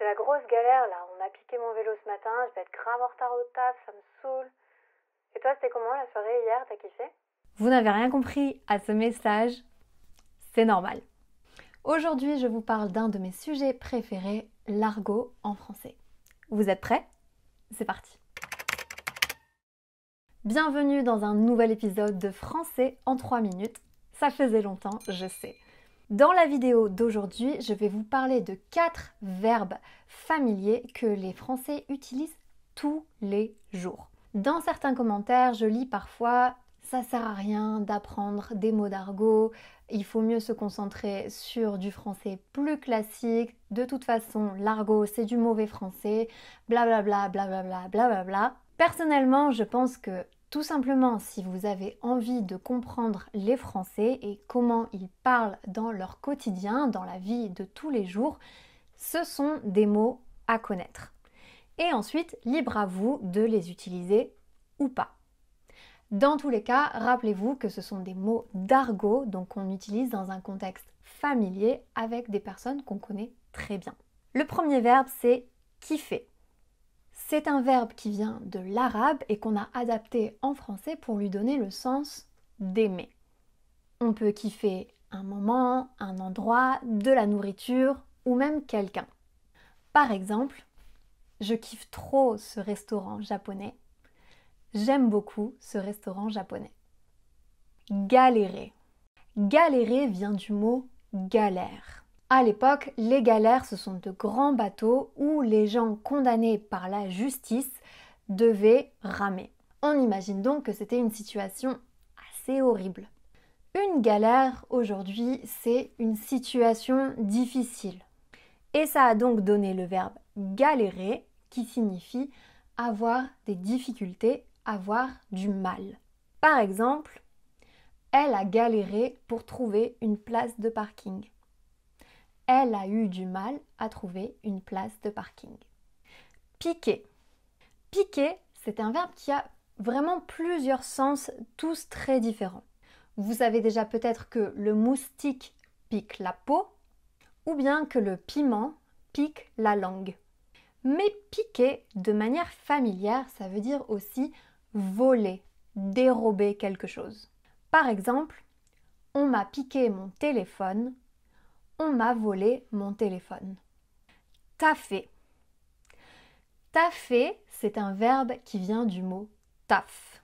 C'est la grosse galère là. On a piqué mon vélo ce matin, je vais être grave en retard au taf, ça me saoule. Et toi, c'était comment la soirée hier T'as kiffé Vous n'avez rien compris à ce message, c'est normal. Aujourd'hui, je vous parle d'un de mes sujets préférés, l'argot en français. Vous êtes prêts C'est parti Bienvenue dans un nouvel épisode de Français en 3 minutes. Ça faisait longtemps, je sais. Dans la vidéo d'aujourd'hui, je vais vous parler de quatre verbes familiers que les Français utilisent tous les jours. Dans certains commentaires, je lis parfois ça sert à rien d'apprendre des mots d'argot, il faut mieux se concentrer sur du français plus classique, de toute façon l'argot c'est du mauvais français, blablabla, blablabla, blablabla. Bla bla bla. Personnellement, je pense que tout simplement, si vous avez envie de comprendre les Français et comment ils parlent dans leur quotidien, dans la vie de tous les jours, ce sont des mots à connaître. Et ensuite, libre à vous de les utiliser ou pas. Dans tous les cas, rappelez-vous que ce sont des mots d'argot, donc on utilise dans un contexte familier avec des personnes qu'on connaît très bien. Le premier verbe, c'est kiffer. C'est un verbe qui vient de l'arabe et qu'on a adapté en français pour lui donner le sens d'aimer. On peut kiffer un moment, un endroit, de la nourriture ou même quelqu'un. Par exemple, je kiffe trop ce restaurant japonais. J'aime beaucoup ce restaurant japonais. Galérer. Galérer vient du mot galère. À l'époque, les galères, ce sont de grands bateaux où les gens condamnés par la justice devaient ramer. On imagine donc que c'était une situation assez horrible. Une galère, aujourd'hui, c'est une situation difficile. Et ça a donc donné le verbe galérer, qui signifie avoir des difficultés, avoir du mal. Par exemple, elle a galéré pour trouver une place de parking elle a eu du mal à trouver une place de parking. Piquer. Piquer, c'est un verbe qui a vraiment plusieurs sens, tous très différents. Vous savez déjà peut-être que le moustique pique la peau, ou bien que le piment pique la langue. Mais piquer, de manière familière, ça veut dire aussi voler, dérober quelque chose. Par exemple, on m'a piqué mon téléphone, on m'a volé mon téléphone. Taffer. Taffer, c'est un verbe qui vient du mot taf.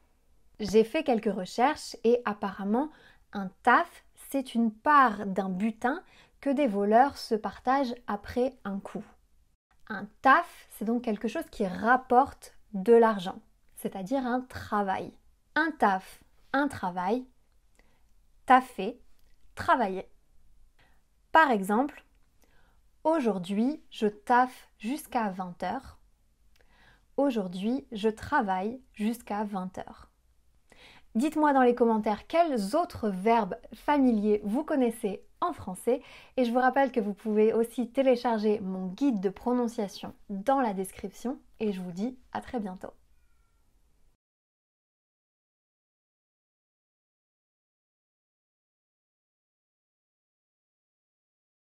J'ai fait quelques recherches et apparemment, un taf, c'est une part d'un butin que des voleurs se partagent après un coup. Un taf, c'est donc quelque chose qui rapporte de l'argent, c'est-à-dire un travail. Un taf, un travail. Taffer, travailler. Par exemple, aujourd'hui je taffe jusqu'à 20h. Aujourd'hui je travaille jusqu'à 20h. Dites-moi dans les commentaires quels autres verbes familiers vous connaissez en français et je vous rappelle que vous pouvez aussi télécharger mon guide de prononciation dans la description et je vous dis à très bientôt.